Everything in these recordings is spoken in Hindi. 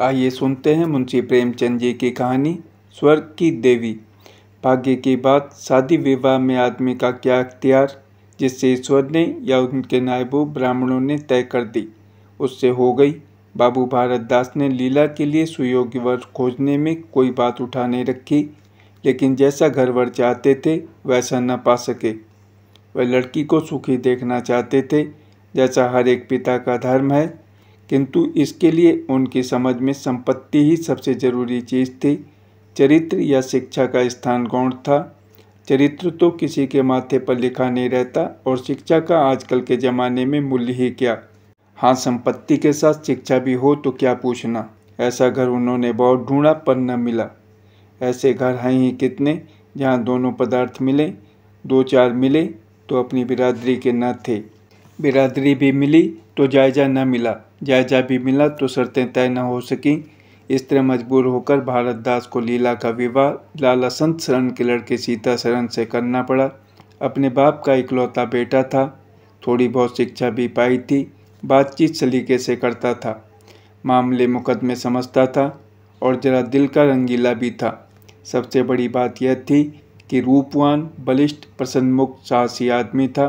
आइए सुनते हैं मुंशी प्रेमचंद जी की कहानी स्वर्ग की देवी भाग्य की बात शादी विवाह में आदमी का क्या अख्तियार जिससे ईश्वर ने या उनके नायबू ब्राह्मणों ने तय कर दी उससे हो गई बाबू भारतदास ने लीला के लिए सुयोग्य वर खोजने में कोई बात उठाने रखी लेकिन जैसा घर वर चाहते थे वैसा न पा सके वह लड़की को सुखी देखना चाहते थे जैसा हर एक पिता का धर्म है किंतु इसके लिए उनकी समझ में संपत्ति ही सबसे जरूरी चीज़ थी चरित्र या शिक्षा का स्थान गौण था चरित्र तो किसी के माथे पर लिखा नहीं रहता और शिक्षा का आजकल के ज़माने में मूल्य ही क्या हाँ संपत्ति के साथ शिक्षा भी हो तो क्या पूछना ऐसा घर उन्होंने बहुत ढूंढा पर न मिला ऐसे घर हैं ही कितने जहाँ दोनों पदार्थ मिले दो चार मिले तो अपनी बिरादरी के न थे बिरादरी भी मिली तो जायजा न मिला जायजा भी मिला तो शर्तें तय न हो सकीं इस तरह मजबूर होकर भारतदास को लीला का विवाह लाला संत शरण के लड़के सीता शरण से करना पड़ा अपने बाप का इकलौता बेटा था थोड़ी बहुत शिक्षा भी पाई थी बातचीत सलीके से करता था मामले मुकदमे समझता था और जरा दिल का रंगीला भी था सबसे बड़ी बात यह थी कि रूपवान बलिष्ठ प्रसन्नमुख साहसी आदमी था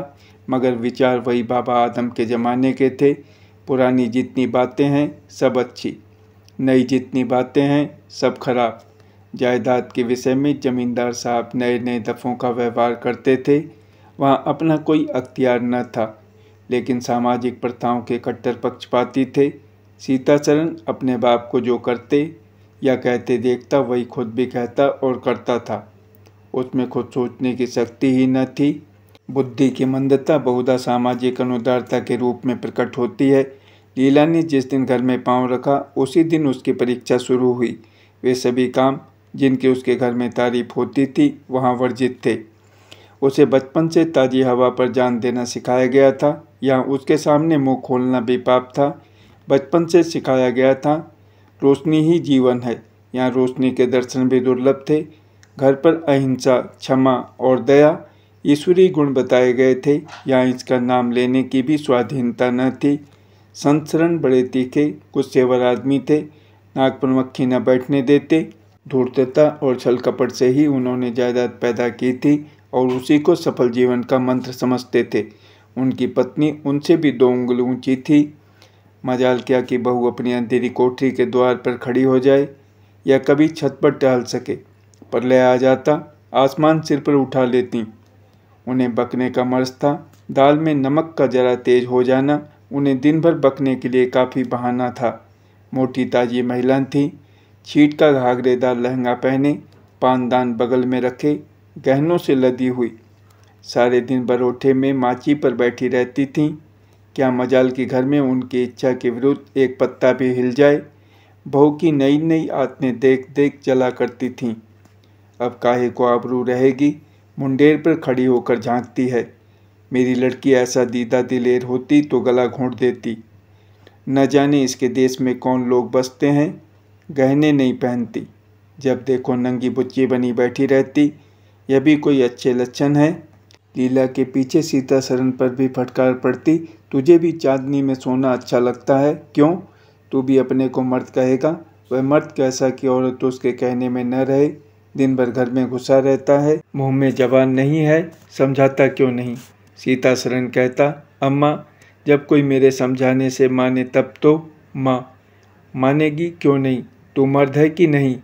मगर विचार वही बाबा आदम के ज़माने के थे पुरानी जितनी बातें हैं सब अच्छी नई जितनी बातें हैं सब खराब जायदाद के विषय में जमींदार साहब नए नए दफ़ों का व्यवहार करते थे वहाँ अपना कोई अख्तियार न था लेकिन सामाजिक प्रथाओं के कट्टर पक्षपाती थे सीताचरण अपने बाप को जो करते या कहते देखता वही खुद भी कहता और करता था उसमें खुद सोचने की शक्ति ही न थी बुद्धि की मंदता बहुधा सामाजिक अनुदारता के रूप में प्रकट होती है लीला ने जिस दिन घर में पांव रखा उसी दिन उसकी परीक्षा शुरू हुई वे सभी काम जिनके उसके घर में तारीफ होती थी वहाँ वर्जित थे उसे बचपन से ताज़ी हवा पर जान देना सिखाया गया था यहाँ उसके सामने मुँह खोलना भी पाप था बचपन से सिखाया गया था रोशनी ही जीवन है यहाँ रोशनी के दर्शन भी दुर्लभ थे घर पर अहिंसा क्षमा और दया ईश्वरीय गुण बताए गए थे या इसका नाम लेने की भी स्वाधीनता न थी संसरण बड़े तीखे सेवर आदमी थे नाक पर मक्खी न बैठने देते धूर्तता और छल कपट से ही उन्होंने जायदाद पैदा की थी और उसी को सफल जीवन का मंत्र समझते थे उनकी पत्नी उनसे भी दो उंगल ऊंची थी मजाल क्या कि बहू अपनी अंधेरी कोठरी के द्वार पर खड़ी हो जाए या कभी छत पर टहल सके पर ले आ जाता आसमान सिर पर उठा लेती उन्हें बकने का मर्ज था दाल में नमक का जरा तेज हो जाना उन्हें दिन भर बकने के लिए काफ़ी बहाना था मोटी ताजी महिला थीं छीट का घाघरेदार लहंगा पहने पानदान बगल में रखे गहनों से लदी हुई सारे दिन बरोठे में माची पर बैठी रहती थी क्या मजाल के घर में उनकी इच्छा के विरुद्ध एक पत्ता भी हिल जाए बहू की नई नई आदतें देख देख चला करती थीं अब काहे को आबरू रहेगी मुंडेर पर खड़ी होकर झांकती है मेरी लड़की ऐसा दीदा दिलेर होती तो गला घोंट देती न जाने इसके देश में कौन लोग बसते हैं गहने नहीं पहनती जब देखो नंगी बुच्ची बनी बैठी रहती यह भी कोई अच्छे लक्षण है लीला के पीछे सीता शरण पर भी फटकार पड़ती तुझे भी चांदनी में सोना अच्छा लगता है क्यों तू भी अपने को मर्द कहेगा वह मर्द कैसा कि औरत तो उसके कहने में न रहे दिन भर घर में घुसा रहता है मुंह में जवान नहीं है समझाता क्यों नहीं सीता शरण कहता अम्मा जब कोई मेरे समझाने से माने तब तो माँ मानेगी क्यों नहीं तू मर्द है कि नहीं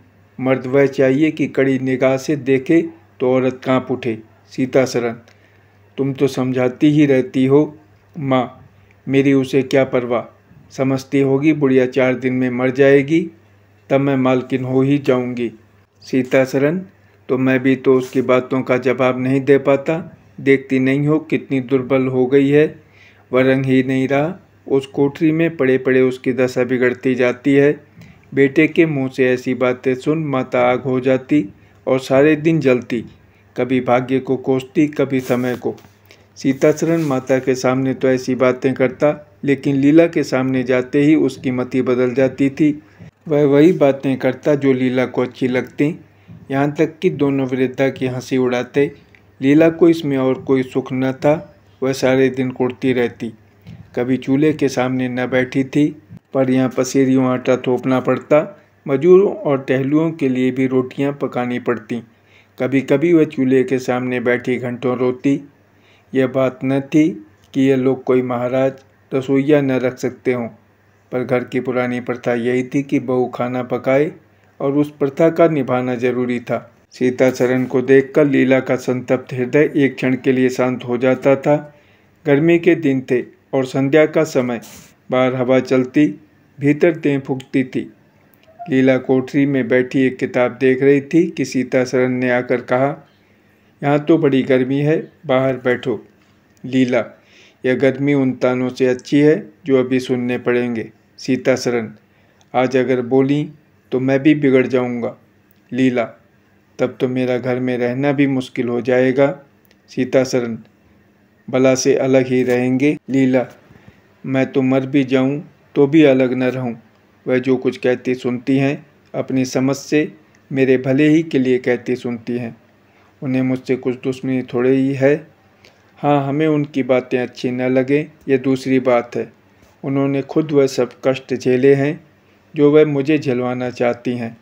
मर्द वह चाहिए कि कड़ी निगाह से देखे तो औरत कांप उठे सीता शरण तुम तो समझाती ही रहती हो माँ मेरी उसे क्या परवाह समझती होगी बुढ़िया चार दिन में मर जाएगी तब मैं मालकिन हो ही जाऊंगी सीता शरण तो मैं भी तो उसकी बातों का जवाब नहीं दे पाता देखती नहीं हो कितनी दुर्बल हो गई है वह रंग ही नहीं रहा उस कोठरी में पड़े पड़े उसकी दशा बिगड़ती जाती है बेटे के मुंह से ऐसी बातें सुन माता आग हो जाती और सारे दिन जलती कभी भाग्य को कोसती कभी समय को सीताशरण माता के सामने तो ऐसी बातें करता लेकिन लीला के सामने जाते ही उसकी मति बदल जाती थी वह वही बातें करता जो लीला को अच्छी लगती यहाँ तक कि दोनों वृद्धा की हंसी उड़ाते लीला को इसमें और कोई सुख न था वह सारे दिन कुड़ती रहती कभी चूल्हे के सामने न बैठी थी पर यहाँ पसेरियों आटा थोपना पड़ता मजूरों और टहलुओं के लिए भी रोटियाँ पकानी पड़ती कभी कभी वह चूल्हे के सामने बैठी घंटों रोती यह बात न थी कि यह लोग कोई महाराज रसोईया न रख सकते हों पर घर की पुरानी प्रथा यही थी कि बहू खाना पकाए और उस प्रथा का निभाना जरूरी था सीता चरण को देखकर लीला का संतप्त हृदय एक क्षण के लिए शांत हो जाता था गर्मी के दिन थे और संध्या का समय बाहर हवा चलती भीतर तें फूकती थी लीला कोठरी में बैठी एक किताब देख रही थी कि सीता शरण ने आकर कहा यहाँ तो बड़ी गर्मी है बाहर बैठो लीला यह गर्मी उन तानों से अच्छी है जो अभी सुनने पड़ेंगे सीता शरण आज अगर बोली तो मैं भी बिगड़ जाऊंगा लीला तब तो मेरा घर में रहना भी मुश्किल हो जाएगा सीता शरण भला से अलग ही रहेंगे लीला मैं तो मर भी जाऊं तो भी अलग न रहूं वह जो कुछ कहती सुनती हैं अपनी समझ से मेरे भले ही के लिए कहती सुनती हैं उन्हें मुझसे कुछ दुश्मनी थोड़ी ही है हाँ हमें उनकी बातें अच्छी न लगें यह दूसरी बात है उन्होंने खुद वह सब कष्ट झेले हैं जो वह मुझे झेलवाना चाहती हैं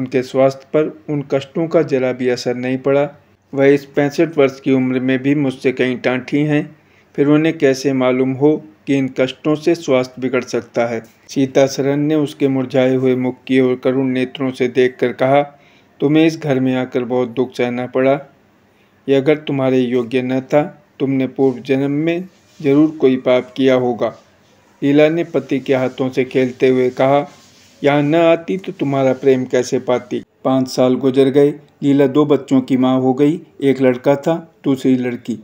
उनके स्वास्थ्य पर उन कष्टों का जरा भी असर नहीं पड़ा वह इस पैंसठ वर्ष की उम्र में भी मुझसे कहीं टाँटी हैं फिर उन्हें कैसे मालूम हो कि इन कष्टों से स्वास्थ्य बिगड़ सकता है सीता सरन ने उसके मुरझाए हुए मुख की और करुण नेत्रों से देखकर कहा तुम्हें इस घर में आकर बहुत दुख सहना पड़ा यह अगर तुम्हारे योग्य न था तुमने पूर्व जन्म में जरूर कोई पाप किया होगा लीला ने पति के हाथों से खेलते हुए कहा यहाँ न आती तो तुम्हारा प्रेम कैसे पाती पाँच साल गुजर गए लीला दो बच्चों की माँ हो गई एक लड़का था दूसरी लड़की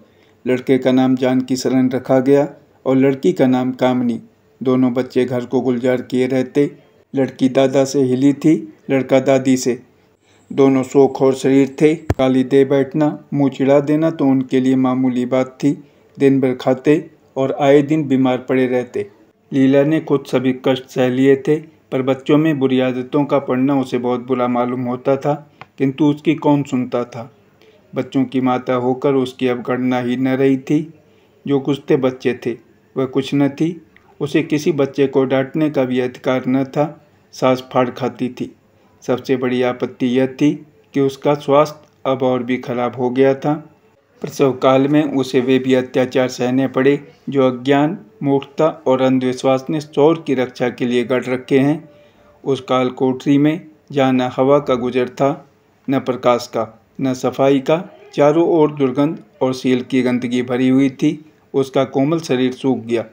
लड़के का नाम जानकी शरण रखा गया और लड़की का नाम कामनी दोनों बच्चे घर को गुलजार किए रहते लड़की दादा से हिली थी लड़का दादी से दोनों सोख और शरीर थे गाली दे बैठना मुँह चिड़ा देना तो उनके लिए मामूली बात थी दिन भर खाते और आए दिन बीमार पड़े रहते लीला ने खुद सभी कष्ट सह लिए थे पर बच्चों में बुरी आदतों का पढ़ना उसे बहुत बुरा मालूम होता था किंतु उसकी कौन सुनता था बच्चों की माता होकर उसकी अब गणना ही न रही थी जो कुछ थे बच्चे थे वह कुछ न थी उसे किसी बच्चे को डांटने का भी अधिकार न था सास फाड़ खाती थी सबसे बड़ी आपत्ति यह थी कि उसका स्वास्थ्य अब और भी खराब हो गया था प्रसव काल में उसे वे भी अत्याचार सहने पड़े जो अज्ञान मूर्खता और अंधविश्वास ने शौर की रक्षा के लिए गढ़ रखे हैं उस काल कोठरी में जहाँ न हवा का गुजर था न प्रकाश का न सफाई का चारों ओर दुर्गंध और सील की गंदगी भरी हुई थी उसका कोमल शरीर सूख गया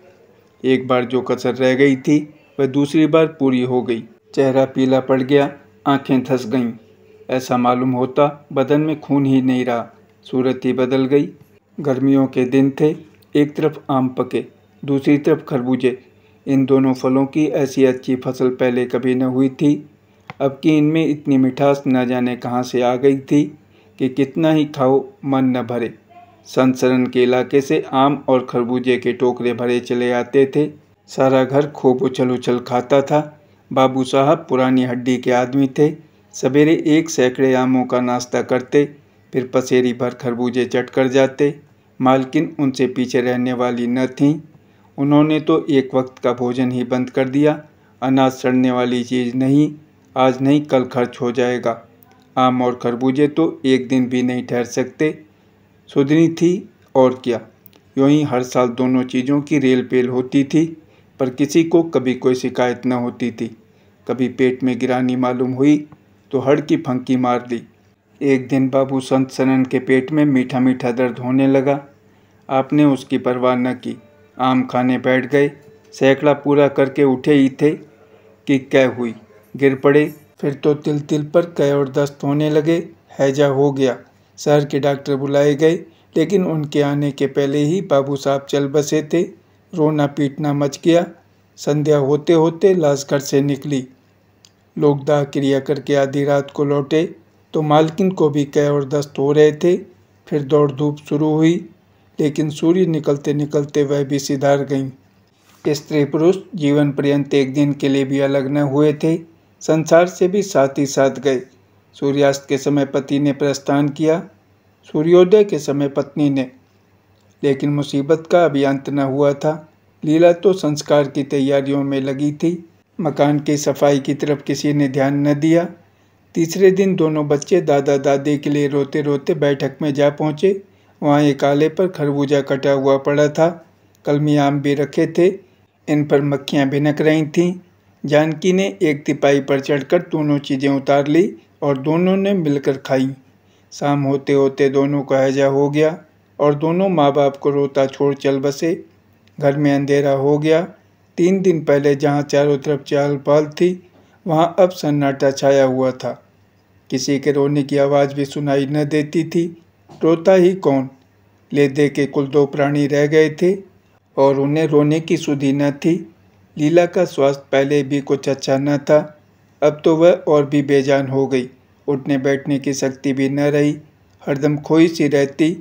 एक बार जो कसर रह गई थी वह दूसरी बार पूरी हो गई चेहरा पीला पड़ गया आंखें धस गईं ऐसा मालूम होता बदन में खून ही नहीं रहा सूरत ही बदल गई गर्मियों के दिन थे एक तरफ आम पके दूसरी तरफ खरबूजे इन दोनों फलों की ऐसी अच्छी फसल पहले कभी न हुई थी अब कि इनमें इतनी मिठास न जाने कहाँ से आ गई थी कि कितना ही खाओ मन न भरे सनसरन के इलाके से आम और खरबूजे के टोकरे भरे चले आते थे सारा घर खूब उछल उछल खाता था बाबू साहब पुरानी हड्डी के आदमी थे सवेरे एक सैकड़े आमों का नाश्ता करते फिर पसेरी भर खरबूजे चट कर जाते मालकिन उनसे पीछे रहने वाली न थीं उन्होंने तो एक वक्त का भोजन ही बंद कर दिया अनाज सड़ने वाली चीज़ नहीं आज नहीं कल खर्च हो जाएगा आम और खरबूजे तो एक दिन भी नहीं ठहर सकते सुधनी थी और क्या यूँ ही हर साल दोनों चीज़ों की रेल पेल होती थी पर किसी को कभी कोई शिकायत न होती थी कभी पेट में गिरानी मालूम हुई तो हड़ की फंकी मार दी एक दिन बाबू संत सनन के पेट में मीठा मीठा दर्द होने लगा आपने उसकी परवाह न की आम खाने बैठ गए सैकड़ा पूरा करके उठे ही थे कि कै हुई गिर पड़े फिर तो तिल तिल पर कै और दस्त होने लगे हैजा हो गया शहर के डॉक्टर बुलाए गए लेकिन उनके आने के पहले ही बाबू साहब चल बसे थे रोना पीटना मच गया संध्या होते होते लाश घर से निकली लोग दाह क्रिया करके आधी रात को लौटे तो मालकिन को भी कह और दस्त हो रहे थे फिर दौड़ धूप शुरू हुई लेकिन सूर्य निकलते निकलते वह भी सिधार गईं स्त्री पुरुष जीवन पर्यंत एक दिन के लिए भी अलग न हुए थे संसार से भी साथ ही साथ गए सूर्यास्त के समय पति ने प्रस्थान किया सूर्योदय के समय पत्नी ने लेकिन मुसीबत का अंत न हुआ था लीला तो संस्कार की तैयारियों में लगी थी मकान की सफाई की तरफ किसी ने ध्यान न दिया तीसरे दिन दोनों बच्चे दादा दादी के लिए रोते रोते बैठक में जा पहुँचे वहाँ एक आले पर खरबूजा कटा हुआ पड़ा था कलमी आम भी रखे थे इन पर मक्खियाँ भिनक रही थीं जानकी ने एक तिपाही पर चढ़कर दोनों चीज़ें उतार ली और दोनों ने मिलकर खाई शाम होते होते दोनों का हैजा हो गया और दोनों माँ बाप को रोता छोड़ चल बसे घर में अंधेरा हो गया तीन दिन पहले जहाँ चारों तरफ चहल पहल थी वहाँ अब सन्नाटा छाया हुआ था किसी के रोने की आवाज़ भी सुनाई न देती थी रोता ही कौन लेदे के कुल दो प्राणी रह गए थे और उन्हें रोने की सुधी न थी लीला का स्वास्थ्य पहले भी कुछ अच्छा न था अब तो वह और भी बेजान हो गई उठने बैठने की शक्ति भी न रही हरदम खोई सी रहती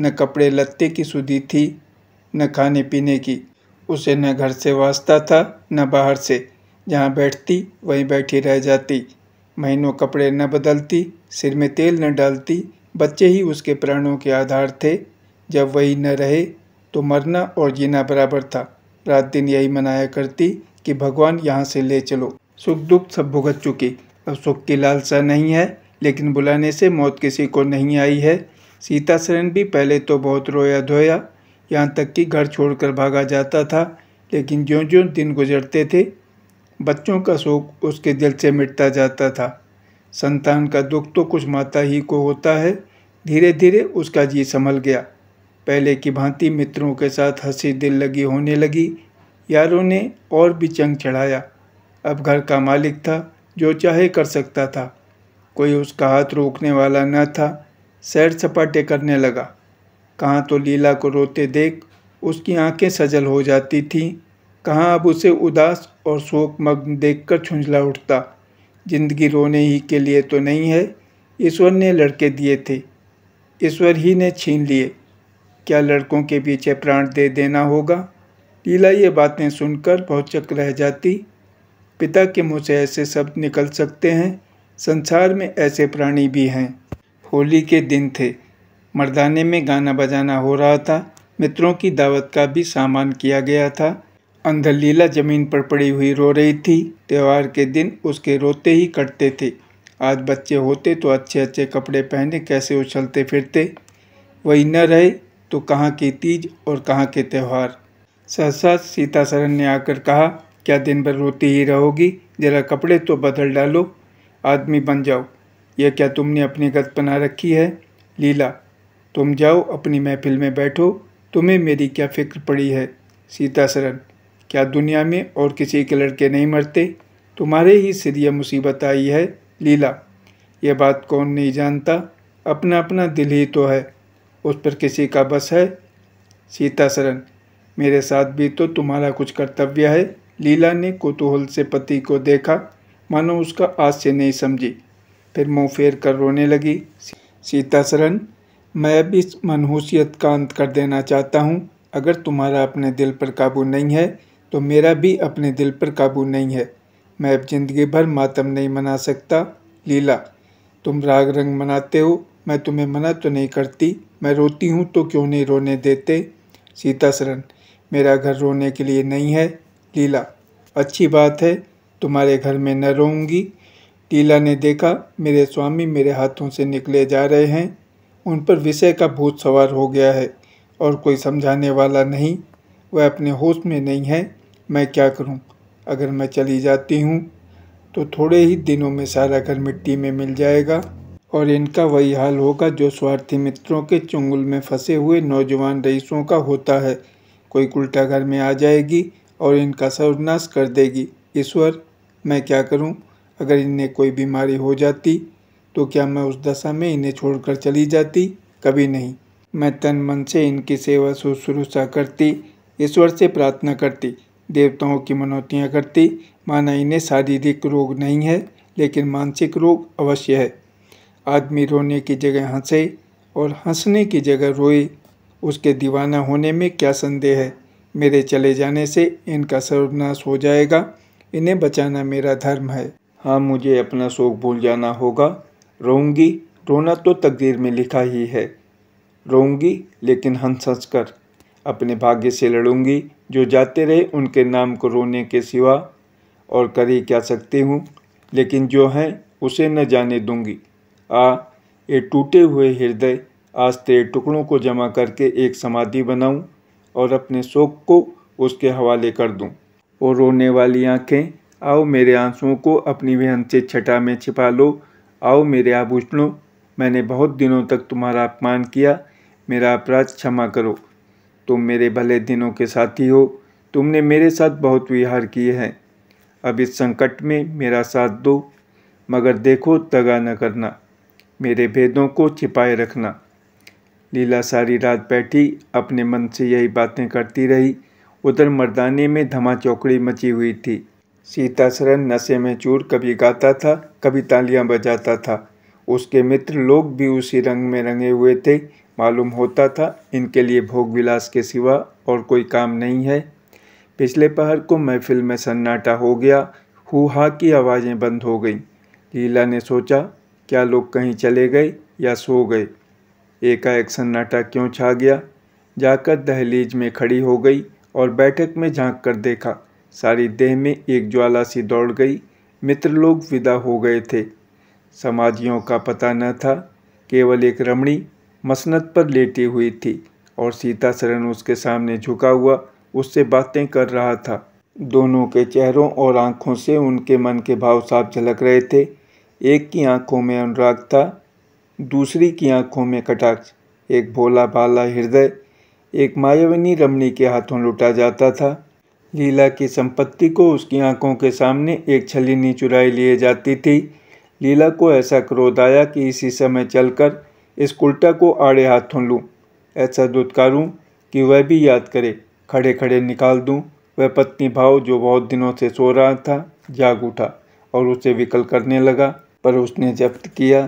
न कपड़े लत्ते की सुधी थी न खाने पीने की उसे न घर से वास्ता था न बाहर से जहाँ बैठती वहीं बैठी रह जाती महीनों कपड़े न बदलती सिर में तेल न डालती बच्चे ही उसके प्राणों के आधार थे जब वही न रहे तो मरना और जीना बराबर था रात दिन यही मनाया करती कि भगवान यहाँ से ले चलो सुख दुख सब भुगत चुकी अब सुख की लालसा नहीं है लेकिन बुलाने से मौत किसी को नहीं आई है सीता शरण भी पहले तो बहुत रोया धोया यहाँ तक कि घर छोड़कर भागा जाता था लेकिन ज्यों ज्यों दिन गुजरते थे बच्चों का शोक उसके दिल से मिटता जाता था संतान का दुख तो कुछ माता ही को होता है धीरे धीरे उसका जी संभल गया पहले की भांति मित्रों के साथ हंसी दिल लगी होने लगी यारों ने और भी चंग चढ़ाया अब घर का मालिक था जो चाहे कर सकता था कोई उसका हाथ रोकने वाला न था सैर सपाटे करने लगा कहाँ तो लीला को रोते देख उसकी आंखें सजल हो जाती थीं कहाँ अब उसे उदास और शोकमग्न देखकर छुंझला उठता जिंदगी रोने ही के लिए तो नहीं है ईश्वर ने लड़के दिए थे ईश्वर ही ने छीन लिए क्या लड़कों के पीछे प्राण दे देना होगा लीला ये बातें सुनकर चक रह जाती पिता के मुँह से ऐसे शब्द निकल सकते हैं संसार में ऐसे प्राणी भी हैं होली के दिन थे मर्दाने में गाना बजाना हो रहा था मित्रों की दावत का भी सामान किया गया था लीला जमीन पर पड़ी हुई रो रही थी त्यौहार के दिन उसके रोते ही कटते थे आज बच्चे होते तो अच्छे अच्छे कपड़े पहने कैसे उछलते फिरते वही न रहे तो कहाँ के तीज और कहाँ के त्यौहार सहसा सीता सरन ने आकर कहा क्या दिन भर रोती ही रहोगी जरा कपड़े तो बदल डालो आदमी बन जाओ यह क्या तुमने अपनी गत बना रखी है लीला तुम जाओ अपनी महफिल में बैठो तुम्हें मेरी क्या फिक्र पड़ी है सीता शरण क्या दुनिया में और किसी के लड़के नहीं मरते तुम्हारे ही सिर यह मुसीबत आई है लीला यह बात कौन नहीं जानता अपना अपना दिल ही तो है उस पर किसी का बस है सीता शरण मेरे साथ भी तो तुम्हारा कुछ कर्तव्य है लीला ने कुतूहल से पति को देखा मानो उसका आज से नहीं समझी फिर मुंह फेर कर रोने लगी सीता शरण मैं भी इस मनहूसियत का अंत कर देना चाहता हूँ अगर तुम्हारा अपने दिल पर काबू नहीं है तो मेरा भी अपने दिल पर काबू नहीं है मैं अब ज़िंदगी भर मातम नहीं मना सकता लीला तुम राग रंग मनाते हो मैं तुम्हें मना तो नहीं करती मैं रोती हूँ तो क्यों नहीं रोने देते सीता शरण मेरा घर रोने के लिए नहीं है लीला अच्छी बात है तुम्हारे घर में न रोऊंगी लीला ने देखा मेरे स्वामी मेरे हाथों से निकले जा रहे हैं उन पर विषय का भूत सवार हो गया है और कोई समझाने वाला नहीं वह अपने होश में नहीं है मैं क्या करूं? अगर मैं चली जाती हूं, तो थोड़े ही दिनों में सारा घर मिट्टी में मिल जाएगा और इनका वही हाल होगा जो स्वार्थी मित्रों के चुंगल में फंसे हुए नौजवान रईसों का होता है कोई उल्टा घर में आ जाएगी और इनका सर्वनाश कर देगी ईश्वर मैं क्या करूं? अगर इनने कोई बीमारी हो जाती तो क्या मैं उस दशा में इन्हें छोड़कर चली जाती कभी नहीं मैं तन मन से इनकी सेवा शुश्रूषा करती ईश्वर से प्रार्थना करती देवताओं की मनौतियाँ करती माना इन्हें शारीरिक रोग नहीं है लेकिन मानसिक रोग अवश्य है आदमी रोने की जगह हंसे और हंसने की जगह रोए उसके दीवाना होने में क्या संदेह है मेरे चले जाने से इनका सर्वनाश हो जाएगा इन्हें बचाना मेरा धर्म है हाँ मुझे अपना शोक भूल जाना होगा रोऊंगी रोना तो तकदीर में लिखा ही है रोऊंगी लेकिन हंस हंस कर अपने भाग्य से लड़ूंगी जो जाते रहे उनके नाम को रोने के सिवा और कर ही क्या सकती हूँ लेकिन जो हैं उसे न जाने दूंगी आ ये टूटे हुए हृदय आज तेरे टुकड़ों को जमा करके एक समाधि बनाऊं और अपने शोक को उसके हवाले कर दूं। और रोने वाली आंखें आओ मेरे आंसुओं को अपनी वहन से छटा में छिपा लो आओ मेरे आभूषणों मैंने बहुत दिनों तक तुम्हारा अपमान किया मेरा अपराध क्षमा करो तुम मेरे भले दिनों के साथी हो तुमने मेरे साथ बहुत विहार किए हैं अब इस संकट में मेरा साथ दो मगर देखो दगा न करना मेरे भेदों को छिपाए रखना लीला सारी रात बैठी अपने मन से यही बातें करती रही उधर मर्दाने में धमा चौकड़ी मची हुई थी सीता शरण नशे में चूर कभी गाता था कभी तालियां बजाता था उसके मित्र लोग भी उसी रंग में रंगे हुए थे मालूम होता था इनके लिए भोग विलास के सिवा और कोई काम नहीं है पिछले पहर को महफिल में सन्नाटा हो गया हु हा की आवाज़ें बंद हो गईं लीला ने सोचा क्या लोग कहीं चले गए या सो गए एकाएक सन्नाटा क्यों छा गया जाकर दहलीज में खड़ी हो गई और बैठक में झांक कर देखा सारी देह में एक ज्वाला सी दौड़ गई मित्र लोग विदा हो गए थे समाधियों का पता न था केवल एक रमणी मसनत पर लेटी हुई थी और सीता शरण उसके सामने झुका हुआ उससे बातें कर रहा था दोनों के चेहरों और आँखों से उनके मन के भाव साफ झलक रहे थे एक की आँखों में अनुराग था दूसरी की आँखों में कटाक्ष एक भोला भाला हृदय एक मायाविनी रमणी के हाथों लुटा जाता था लीला की संपत्ति को उसकी आंखों के सामने एक छलिनी चुराई लिए जाती थी लीला को ऐसा क्रोध आया कि इसी समय चलकर इस कुल्टा को आड़े हाथों लूँ ऐसा दुदकारूँ कि वह भी याद करे खड़े खड़े निकाल दूँ वह पत्नी भाव जो बहुत दिनों से सो रहा था जाग उठा और उसे विकल करने लगा पर उसने जब्त किया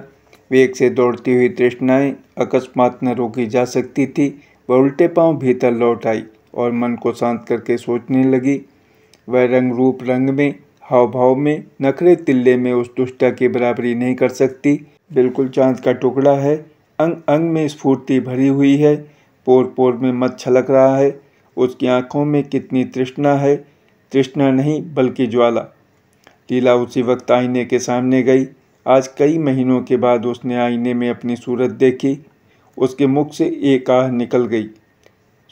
वेग से दौड़ती हुई तृष्णाएँ अकस्मात न रोकी जा सकती थी वह उल्टे पांव भीतर लौट आई और मन को शांत करके सोचने लगी वह रंग रूप रंग में हाव भाव में नखरे तिल्ले में उस दुष्टा की बराबरी नहीं कर सकती बिल्कुल चांद का टुकड़ा है अंग अंग में स्फूर्ति भरी हुई है पोर पोर में मत छलक रहा है उसकी आंखों में कितनी तृष्णा है तृष्णा नहीं बल्कि ज्वाला लीला उसी वक्त आईने के सामने गई आज कई महीनों के बाद उसने आईने में अपनी सूरत देखी उसके मुख से एक आह निकल गई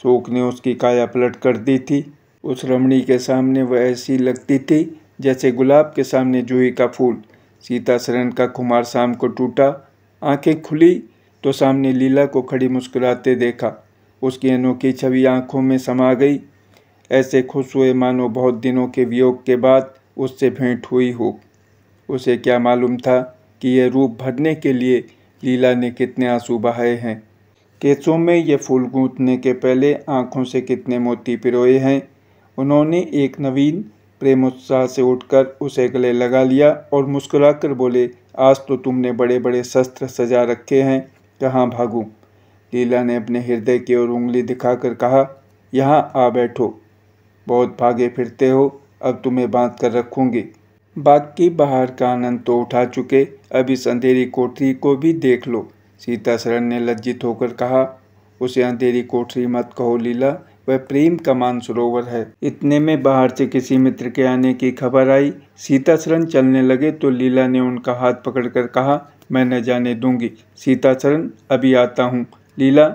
शोक ने उसकी काया पलट कर दी थी उस रमणी के सामने वह ऐसी लगती थी जैसे गुलाब के सामने जूही का फूल सीता शरण का कुमार शाम को टूटा आंखें खुली तो सामने लीला को खड़ी मुस्कुराते देखा उसकी अनोखी छवि आंखों में समा गई ऐसे खुश हुए मानो बहुत दिनों के वियोग के बाद उससे भेंट हुई हो उसे क्या मालूम था कि यह रूप भरने के लिए लीला ने कितने आंसू बहाए हैं केसों में ये फूल गूंथने के पहले आँखों से कितने मोती पिरोए हैं उन्होंने एक नवीन प्रेमोत्साह से उठकर उसे गले लगा लिया और मुस्कुराकर बोले आज तो तुमने बड़े बड़े शस्त्र सजा रखे हैं कहाँ भागूँ लीला ने अपने हृदय की ओर उंगली दिखाकर कहा यहाँ आ बैठो बहुत भागे फिरते हो अब तुम्हें बांध कर रखूँगी बाकी बाहर का आनंद तो उठा चुके अब इस अंधेरी कोठरी को भी देख लो सीता शरण ने लज्जित होकर कहा उसे अंधेरी कोठरी मत कहो लीला वह प्रेम का सरोवर है इतने में बाहर से किसी मित्र के आने की खबर आई सीता शरण चलने लगे तो लीला ने उनका हाथ पकड़कर कहा मैं न जाने दूंगी सीता शरण अभी आता हूँ लीला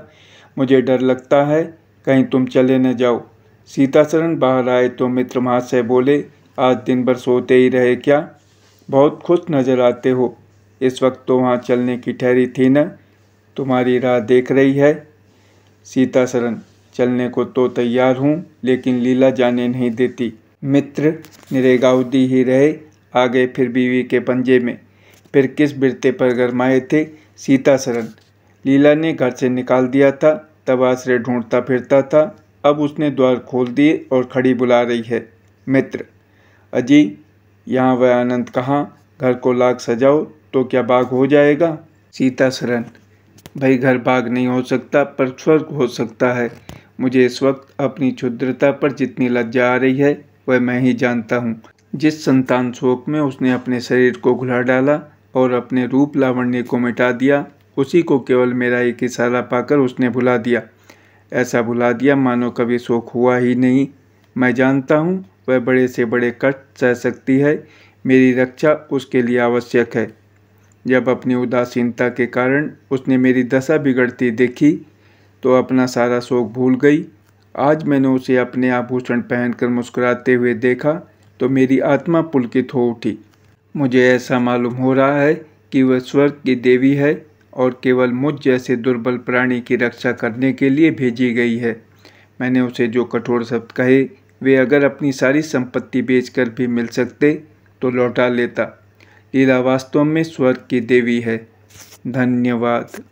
मुझे डर लगता है कहीं तुम चले न जाओ सीता शरण बाहर आए तो मित्र महाशय बोले आज दिन भर सोते ही रहे क्या बहुत खुश नजर आते हो इस वक्त तो वहाँ चलने की ठहरी थी न तुम्हारी राह देख रही है सीता शरण चलने को तो तैयार हूँ लेकिन लीला जाने नहीं देती मित्र निरेगाउदी ही रहे आगे फिर बीवी के पंजे में फिर किस बिरते पर गरमाए थे सीता शरण लीला ने घर से निकाल दिया था तब आश्रय ढूंढता फिरता था अब उसने द्वार खोल दिए और खड़ी बुला रही है मित्र अजी यहाँ वह आनंद कहाँ घर को लाग सजाओ तो क्या बाघ हो जाएगा सीता शरण भाई घर बाघ नहीं हो सकता पर स्वर्ग हो सकता है मुझे इस वक्त अपनी क्षुद्रता पर जितनी लज्जा आ रही है वह मैं ही जानता हूँ जिस संतान शोक में उसने अपने शरीर को घुला डाला और अपने रूप लावण्य को मिटा दिया उसी को केवल मेरा एक इशारा पाकर उसने भुला दिया ऐसा भुला दिया मानो कभी शोक हुआ ही नहीं मैं जानता हूँ वह बड़े से बड़े कष्ट सह सकती है मेरी रक्षा उसके लिए आवश्यक है जब अपनी उदासीनता के कारण उसने मेरी दशा बिगड़ती देखी तो अपना सारा शोक भूल गई आज मैंने उसे अपने आभूषण पहनकर मुस्कुराते हुए देखा तो मेरी आत्मा पुलकित हो उठी मुझे ऐसा मालूम हो रहा है कि वह स्वर्ग की देवी है और केवल मुझ जैसे दुर्बल प्राणी की रक्षा करने के लिए भेजी गई है मैंने उसे जो कठोर शब्द कहे वे अगर अपनी सारी संपत्ति बेचकर भी मिल सकते तो लौटा लेता लीला वास्तव में स्वर्ग की देवी है धन्यवाद